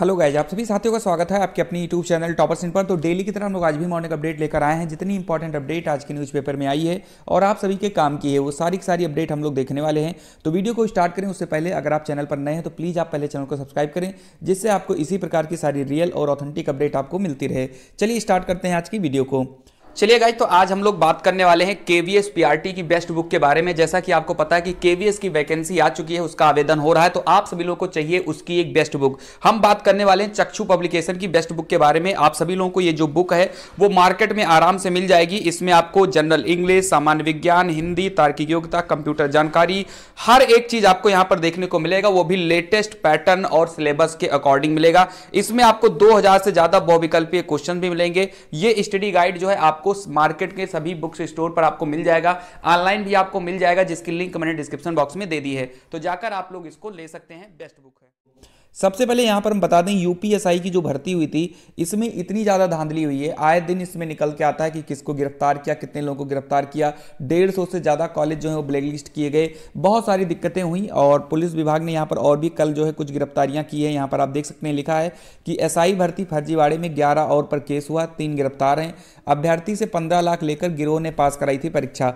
hello guys आप सभी साथियों का स्वागत है आपके अपनी यूट्यूब चैनल टॉपर्स इन पर तो डेली की तरह हम लोग आज भी मॉर्निंग अपडेट लेकर आए हैं जितनी इंपॉर्टेंट अपडेट आज के न्यूज़पेपर में आई है और आप सभी के काम की है वो सारी की सारी अपडेट हम लोग देखने वाले हैं तो वीडियो को स्टार्ट करें उससे पहले अगर आप चैनल पर नए हैं तो प्लीज़ आप पहले चैनल को सब्सक्राइब करें जिससे आपको इसी प्रकार की सारी रियल और ऑथेंटिक अपडेट आपको मिलती रहे चलिए स्टार्ट करते हैं आज की वीडियो को चलिए गाइज तो आज हम लोग बात करने वाले हैं केवीएस पीआरटी की बेस्ट बुक के बारे में जैसा कि आपको पता है कि केवीएस की वैकेंसी आ चुकी है उसका आवेदन हो रहा है तो आप सभी लोगों को चाहिए उसकी एक बेस्ट बुक हम बात करने वाले हैं चक्षु पब्लिकेशन की बेस्ट बुक के बारे में आप सभी लोगों को ये जो बुक है वो मार्केट में आराम से मिल जाएगी इसमें आपको जनरल इंग्लिश सामान्य विज्ञान हिंदी तार्किक योग्यता कंप्यूटर जानकारी हर एक चीज आपको यहाँ पर देखने को मिलेगा वो भी लेटेस्ट पैटर्न और सिलेबस के अकॉर्डिंग मिलेगा इसमें आपको दो से ज्यादा बहुविकल्पीय क्वेश्चन भी मिलेंगे ये स्टडी गाइड जो है आपको आपको मार्केट के सभी बुक्स स्टोर पर आपको मिल जाएगा ऑनलाइन भी आपको मिल जाएगा जिसकी लिंक मैंने डिस्क्रिप्शन बॉक्स में दे दी है तो जाकर आप लोग इसको ले सकते हैं बेस्ट बुक है सबसे पहले यहाँ पर हम बता दें यूपीएसआई की जो भर्ती हुई थी इसमें इतनी ज़्यादा धांधली हुई है आए दिन इसमें निकल के आता है कि किसको गिरफ्तार किया कितने लोगों को गिरफ्तार किया डेढ़ सौ से ज़्यादा कॉलेज जो है वो ब्लैक लिस्ट किए गए बहुत सारी दिक्कतें हुई और पुलिस विभाग ने यहाँ पर और भी कल जो है कुछ गिरफ्तारियाँ की है यहाँ पर आप देख सकते हैं लिखा है कि एस भर्ती फर्जीवाड़े में ग्यारह और पर केस हुआ तीन गिरफ्तार हैं अभ्यर्थी से 15 लाख लेकर गिरोह ने पास कराई थी परीक्षा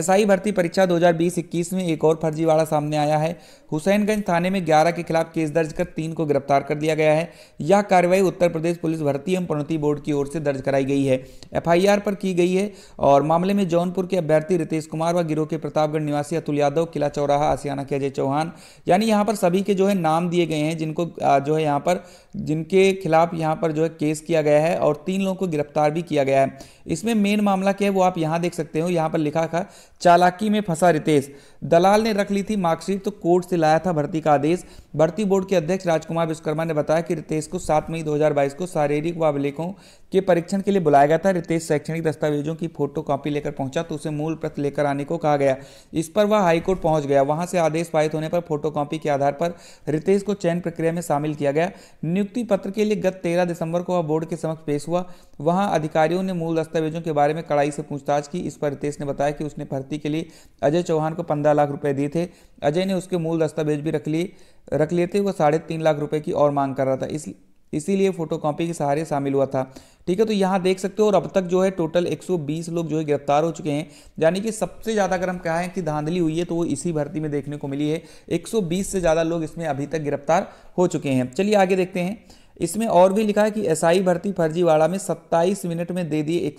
एसआई भर्ती परीक्षा 2020-21 में एक और फर्जीवाड़ा सामने आया है हुसैनगंज थाने में ग्यारह के खिलाफ केस दर्ज कर तीन को गिरफ्तार कर दिया गया है यह कार्रवाई उत्तर प्रदेश पुलिस भर्ती एवं प्रणति बोर्ड की ओर से दर्ज कराई गई है एफआईआर पर की गई है और मामले में जौनपुर के अभ्यर्थी रितेश कुमार व गिरोह के प्रतापगढ़ निवासी अतुल यादव किला चौराहा आसियाना के अजय चौहान यानी यहाँ पर सभी के जो है नाम दिए गए हैं जिनको जो है यहाँ पर जिनके खिलाफ यहाँ पर जो है केस किया गया है और तीन लोगों को गिरफ्तार भी किया गया है इसमें मेन मामला क्या है वो आप यहाँ देख सकते हो यहाँ पर लिखा था चालाकी में फंसा रितेश दलाल ने रख ली थी मार्कशीट तो कोर्ट से लाया था भर्ती का आदेश भर्ती बोर्ड के अध्यक्ष राजकुमार विश्वकर्मा ने बताया कि रितेश को सात मई 2022 को शारीरिक व अभिलेखों के परीक्षण के लिए बुलाया गया था रितेश शैक्षणिक दस्तावेजों की फोटो कॉपी लेकर पहुंचा तो उसे मूल प्रति लेकर आने को कहा गया इस पर वह हाईकोर्ट पहुंच गया वहां से आदेश पारित होने पर फोटो कॉपी के आधार पर रितेश को चयन प्रक्रिया में शामिल किया गया नियुक्ति पत्र के लिए गत तेरह दिसंबर को वह बोर्ड के समक्ष पेश हुआ वहाँ अधिकारियों ने मूल दस्तावेजों के बारे में कड़ाई से पूछताछ की इस पर रितेश ने बताया कि उसने भर्ती के लिए अजय चौहान को पंद्रह लाख रुपये दिए थे अजय ने उसके मूल दस्तावेज भी रख लिए रख लेते हुए वो साढ़े तीन लाख रुपए की और मांग कर रहा था इस इसीलिए फोटोकॉपी के सहारे शामिल हुआ था ठीक है तो यहाँ देख सकते हो और अब तक जो है टोटल 120 लोग जो है गिरफ्तार हो चुके हैं यानी कि सबसे ज़्यादा अगर हम कहें कि धांधली हुई है तो वो इसी भर्ती में देखने को मिली है 120 से ज़्यादा लोग इसमें अभी तक गिरफ्तार हो चुके हैं चलिए आगे देखते हैं इसमें और भी लिखा है कि एसआई भर्ती फर्जीवाड़ा में 27 मिनट में दे दिए एक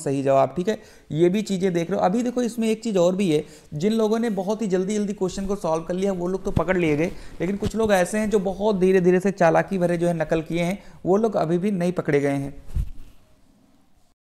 सही जवाब ठीक है ये भी चीज़ें देख रहे हो अभी देखो इसमें एक चीज़ और भी है जिन लोगों ने बहुत ही जल्दी जल्दी क्वेश्चन को सॉल्व कर लिया वो लोग तो पकड़ लिए गए लेकिन कुछ लोग ऐसे हैं जो बहुत धीरे धीरे से चालाकी भरे जो है नकल किए हैं वो लोग अभी भी नहीं पकड़े गए हैं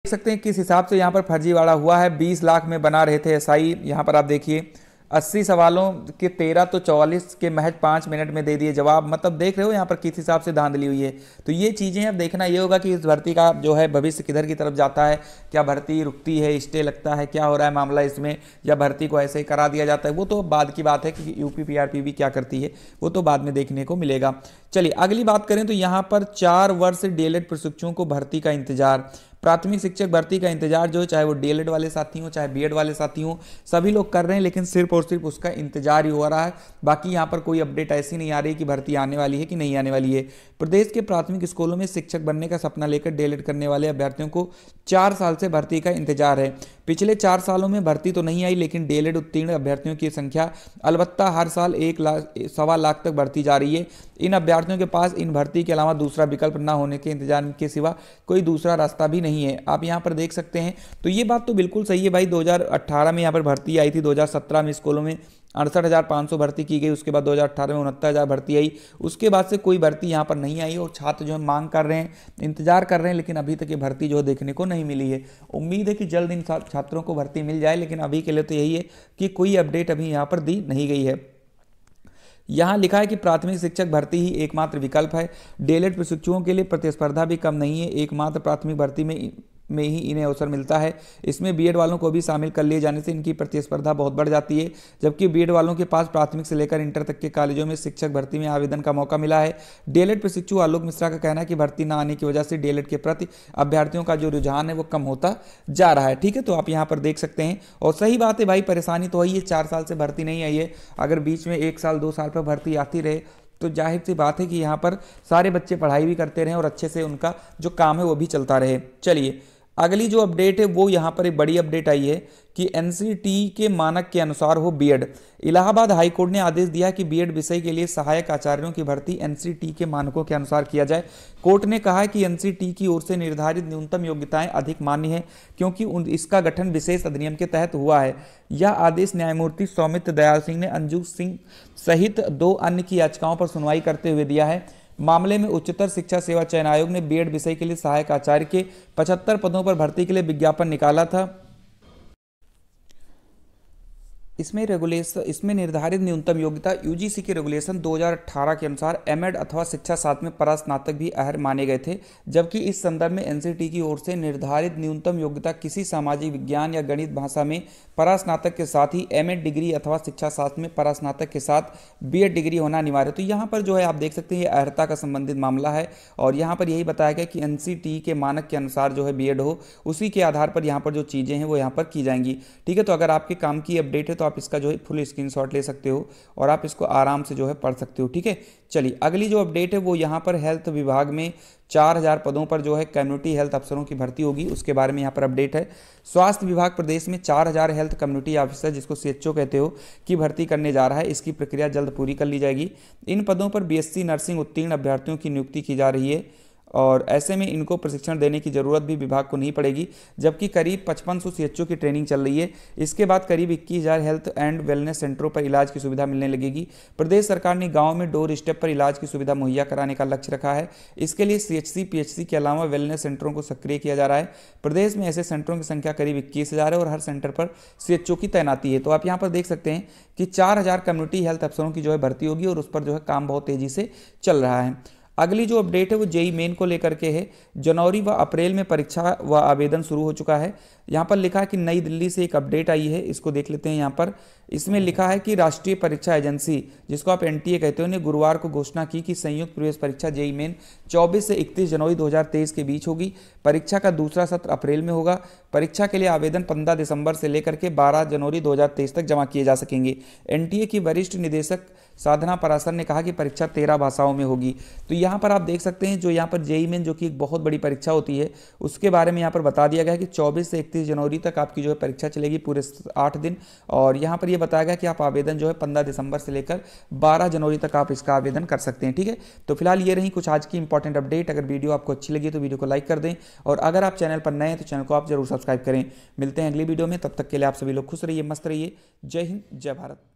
देख सकते हैं किस हिसाब से यहाँ पर फर्जीवाड़ा हुआ है बीस लाख में बना रहे थे एस यहाँ पर आप देखिए अस्सी सवालों के तेरह तो चौवालीस के महज पाँच मिनट में दे दिए जवाब मतलब देख रहे हो यहाँ पर किस हिसाब से धांधली हुई है तो ये चीज़ें अब देखना ये होगा कि इस भर्ती का जो है भविष्य किधर की तरफ जाता है क्या भर्ती रुकती है स्टे लगता है क्या हो रहा है मामला इसमें या भर्ती को ऐसे ही करा दिया जाता है वो तो बाद की बात है कि यू पी भी क्या करती है वो तो बाद में देखने को मिलेगा चलिए अगली बात करें तो यहाँ पर चार वर्ष डी प्रशिक्षुओं को भर्ती का इंतजार प्राथमिक शिक्षक भर्ती का इंतजार जो चाहे वो डीएलएड वाले साथी हों चाहे बीएड वाले साथी हों सभी लोग कर रहे हैं लेकिन सिर्फ और सिर्फ उसका इंतजार ही हो रहा है बाकी यहाँ पर कोई अपडेट ऐसी नहीं आ रही कि भर्ती आने वाली है कि नहीं आने वाली है प्रदेश के प्राथमिक स्कूलों में शिक्षक बनने का सपना लेकर डीएलएड करने वाले अभ्यर्थियों को चार साल से भर्ती का इंतजार है पिछले चार सालों में भर्ती तो नहीं आई लेकिन डेलेड उत्तीर्ण अभ्यर्थियों की संख्या अलबत्ता हर साल एक लाख सवा लाख तक बढ़ती जा रही है इन अभ्यर्थियों के पास इन भर्ती के अलावा दूसरा विकल्प ना होने के इंतजाम के सिवा कोई दूसरा रास्ता भी नहीं है आप यहाँ पर देख सकते हैं तो ये बात तो बिल्कुल सही है भाई दो में यहाँ पर भर्ती आई थी दो में स्कूलों में अड़सठ हज़ार पाँच सौ भर्ती की गई उसके बाद 2018 में उनहत्तर हज़ार भर्ती आई उसके बाद से कोई भर्ती यहाँ पर नहीं आई और छात्र जो है मांग कर रहे हैं इंतजार कर रहे हैं लेकिन अभी तक ये भर्ती जो है देखने को नहीं मिली है उम्मीद है कि जल्द इन छात्रों को भर्ती मिल जाए लेकिन अभी के लिए तो यही है कि कोई अपडेट अभी यहाँ पर दी नहीं गई है यहाँ लिखा है कि प्राथमिक शिक्षक भर्ती ही एकमात्र विकल्प है डेलेट प्रशिक्षुओं के लिए प्रतिस्पर्धा भी कम नहीं है एकमात्र प्राथमिक भर्ती में में ही इन्हें अवसर मिलता है इसमें बीएड वालों को भी शामिल कर लिए जाने से इनकी प्रतिस्पर्धा बहुत बढ़ जाती है जबकि बीएड वालों के पास प्राथमिक से लेकर इंटर तक के कॉलेजों में शिक्षक भर्ती में आवेदन का मौका मिला है डीएलएड प्रशिक्षु आलोक मिश्रा का कहना है कि भर्ती न आने की वजह से डीएलएड के प्रति अभ्यर्थियों का जो रुझान है वो कम होता जा रहा है ठीक है तो आप यहाँ पर देख सकते हैं और सही बात है भाई परेशानी तो आई है चार साल से भर्ती नहीं आई है अगर बीच में एक साल दो साल पर भर्ती आती रहे तो जाहिर सी बात है कि यहाँ पर सारे बच्चे पढ़ाई भी करते रहें और अच्छे से उनका जो काम है वो भी चलता रहे चलिए अगली जो अपडेट है वो यहाँ पर एक बड़ी अपडेट आई है कि एन के मानक के अनुसार हो बीएड इलाहाबाद हाईकोर्ट ने आदेश दिया कि बीएड विषय के लिए सहायक आचार्यों की भर्ती एन के मानकों के अनुसार किया जाए कोर्ट ने कहा कि एन की ओर से निर्धारित न्यूनतम योग्यताएं अधिक मान्य हैं क्योंकि उन, इसका गठन विशेष अधिनियम के तहत हुआ है यह आदेश न्यायमूर्ति सौमित्र दयाल सिंह ने अंजू सिंह सहित दो अन्य की याचिकाओं पर सुनवाई करते हुए दिया है मामले में उच्चतर शिक्षा सेवा चयन आयोग ने बीएड विषय के लिए सहायक आचार्य के 75 पदों पर भर्ती के लिए विज्ञापन निकाला था इसमें रेगुलेशन इसमें निर्धारित न्यूनतम योग्यता यूजीसी के रेगुलेशन 2018 के अनुसार एमएड अथवा शिक्षा साथ में परास्नातक भी अहर माने गए थे जबकि इस संदर्भ में एनसीटी की ओर से निर्धारित न्यूनतम योग्यता किसी सामाजिक विज्ञान या गणित भाषा में परास्नातक के साथ ही एमएड डिग्री अथवा शिक्षा शास्त्र में परास्नातक के साथ बी डिग्री होना अनिवार्य तो यहाँ पर जो है आप देख सकते हैं ये अहरता का संबंधित मामला है और यहाँ पर यही बताया गया कि एन के मानक के अनुसार जो है बी हो उसी के आधार पर यहाँ पर जो चीज़ें हैं वो यहाँ पर की जाएंगी ठीक है तो अगर आपके काम की अपडेट है तो आप आप इसका जो है फुल स्क्रीनशॉट ले सकते हो और आप इसको आराम से जो है पढ़ सकते हो ठीक है चलिए अगली जो अपडेट है वो यहाँ पर हेल्थ विभाग में चार हज़ार पदों पर जो है कम्युनिटी हेल्थ अफसरों की भर्ती होगी उसके बारे में यहाँ पर अपडेट है स्वास्थ्य विभाग प्रदेश में चार हज़ार हेल्थ कम्युनिटी ऑफिसर जिसको सी कहते हो की भर्ती करने जा रहा है इसकी प्रक्रिया जल्द पूरी कर ली जाएगी इन पदों पर बीएससी नर्सिंग उत्तीर्ण अभ्यर्थियों की नियुक्ति की जा रही है और ऐसे में इनको प्रशिक्षण देने की ज़रूरत भी विभाग को नहीं पड़ेगी जबकि करीब पचपन सौ की ट्रेनिंग चल रही है इसके बाद करीब इक्कीस हेल्थ एंड वेलनेस सेंटरों पर इलाज की सुविधा मिलने लगेगी प्रदेश सरकार ने गाँव में डोर स्टेप पर इलाज की सुविधा मुहैया कराने का लक्ष्य रखा है इसके लिए सी एच के अलावा वेलनेस सेंटरों को सक्रिय किया जा रहा है प्रदेश में ऐसे सेंटरों की संख्या करीब इक्कीस है और हर सेंटर पर सी की तैनाती है तो आप यहाँ पर देख सकते हैं कि चार कम्युनिटी हेल्थ अफसरों की जो है भर्ती होगी और उस पर जो है काम बहुत तेज़ी से चल रहा है अगली जो अपडेट है वो जेई मेन को लेकर के है जनवरी व अप्रैल में परीक्षा व आवेदन शुरू हो चुका है यहाँ पर लिखा है कि नई दिल्ली से एक अपडेट आई है इसको देख लेते हैं यहाँ पर इसमें लिखा है कि राष्ट्रीय परीक्षा एजेंसी जिसको आप एन कहते हो ने गुरुवार को घोषणा की कि संयुक्त प्रवेश परीक्षा जेई मेन चौबीस से इकतीस जनवरी दो के बीच होगी परीक्षा का दूसरा सत्र अप्रैल में होगा परीक्षा के लिए आवेदन पंद्रह दिसंबर से लेकर के बारह जनवरी दो तक जमा किए जा सकेंगे एन की वरिष्ठ निदेशक साधना परासर ने कहा कि परीक्षा तेरह भाषाओं में होगी तो यहाँ पर आप देख सकते हैं जो यहाँ पर जेई मेन जो कि एक बहुत बड़ी परीक्षा होती है उसके बारे में यहाँ पर बता दिया गया है कि चौबीस से इकतीस जनवरी तक आपकी जो है परीक्षा चलेगी पूरे आठ दिन और यहाँ पर यह बताया गया कि आप आवेदन जो है पंद्रह दिसंबर से लेकर बारह जनवरी तक आप इसका आवेदन कर सकते हैं ठीक है तो फिलहाल ये रही कुछ आज की इंपॉर्टेंट अपडेट अगर वीडियो आपको अच्छी लगी तो वीडियो को लाइक कर दें और अगर आप चैनल पर नए हैं तो चैनल को आप जरूर सब्सक्राइब करें मिलते हैं अगली वीडियो में तब तक के लिए आप सभी लोग खुश रहिए मस्त रहिए जय हिंद जय भारत